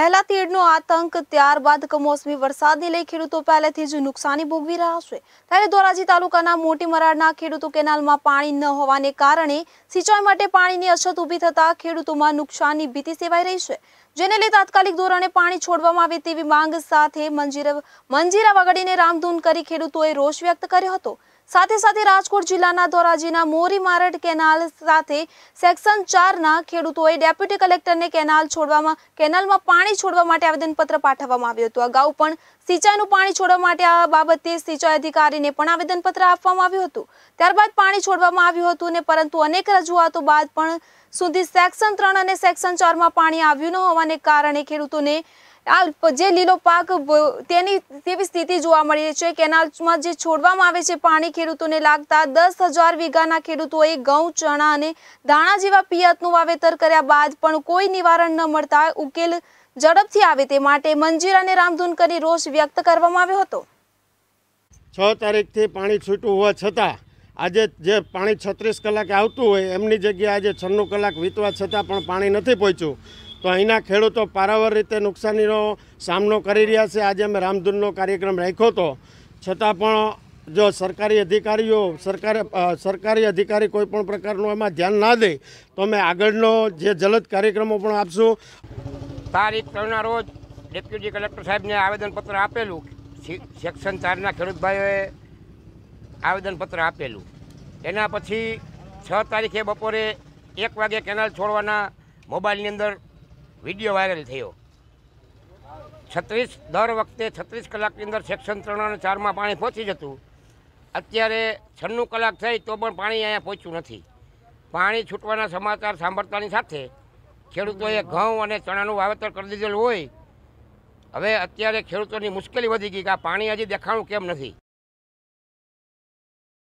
પહેલા તીડનો આતંક ત્યારબાદ કમોસમી વરસાદને લઈ ખેડૂતો પહેલેથી જ નુકસાની ભોગવી રહ્યા છે ત્યારે ધોરાજી તાલુકાના મોટી મરાડના ખેડૂતો કેનાલમાં પાણી ન હોવાને કારણે સિંચાઈ માટે પાણીની અછત ઊભી થતા ખેડૂતોમાં નુકસાનની ભીતિ સેવાઈ રહી છે જેને લઈ તાત્કાલિક ધોરણે પાણી છોડવામાં આવે તેવી માંગ સાથે મંજીરા મંજીરા વગાડીને રામધૂન કરી ખેડૂતોએ રોષ વ્યક્ત કર્યો હતો સાથે સાથે રાજકોટ જિલ્લાના ધોરાજીના મોરી મારડ કેનાલ સાથે સેક્શન ચારના ખેડૂતોએ ડેપ્યુટી કલેક્ટરને કેનાલ છોડવામાં કેનાલમાં પાણી છોડવા માટે આવેદનપત્ર પાઠવવામાં આવ્યું હતું અગાઉ પણ સિંચાઈનું પાણી છોડવા માટે આ બાબતે સિંચાઈ અધિકારીને પણ આવેદનપત્ર આપવામાં આવ્યું હતું ત્યારબાદ પાણી છોડવામાં આવ્યું હતું ને પરંતુ અનેક રજૂઆતો બાદ પણ સુધી સેક્શન ત્રણ અને સેક્શન ચારમાં પાણી આવ્યું ન હોવાને કારણે ખેડૂતોને આ જે લીલો પાક તેની તેવી સ્થિતિ જોવા મળી છે કેનાલમાં જે છોડવામાં આવે છે પાણી ખેડૂતોને લાગતા દસ હજાર વીઘાના ખેડૂતોએ ઘઉં ચણા અને ધાણા જેવા પિયતનું વાવેતર કર્યા બાદ પણ કોઈ નિવારણ ન મળતા ઉકેલ ઝડપથી આવે તે માટે મંજીર અને રામધૂનકરની રોષ વ્યક્ત કરવામાં આવ્યો હતો છ તારીખથી પાણી છૂટું હોવા છતાં આજે જે પાણી છત્રીસ કલાકે આવતું હોય એમની જગ્યાએ આજે છન્નું કલાક વીતવા છતાં પણ પાણી નથી પહોંચ્યું તો અહીંના ખેડૂતો પારાવાર રીતે નુકસાનીનો સામનો કરી રહ્યા છે આજે અમે રામધૂનનો કાર્યક્રમ રાખ્યો હતો છતાં પણ જો સરકારી અધિકારીઓ સરકાર સરકારી અધિકારી કોઈપણ પ્રકારનું એમાં ધ્યાન ના દે તો અમે આગળનો જે જલદ કાર્યક્રમો પણ આપશું તારીખ ત્રણના રોજ ડેપ્યુટી કલેક્ટર સાહેબને આવેદનપત્ર આપેલું સેક્શન ચારના ખેડૂતભાઈઓએ આવેદનપત્ર આપેલું એના પછી છ તારીખે બપોરે એક વાગે કેનાલ છોડવાના મોબાઈલની અંદર વિડીયો વાયરલ થયો છત્રીસ દર વખતે છત્રીસ કલાકની અંદર સેક્શન ત્રણ અને ચારમાં પાણી પહોંચી જતું અત્યારે છન્નું કલાક થઈ તો પણ પાણી અહીંયા પહોંચ્યું નથી પાણી છૂટવાના સમાચાર સાંભળતાની સાથે ખેડૂતોએ ઘઉં અને ચણાનું વાવેતર કરી દીધેલું હોય હવે અત્યારે ખેડૂતોની મુશ્કેલી વધી ગઈ કે આ પાણી હજી દેખાણું કેમ નથી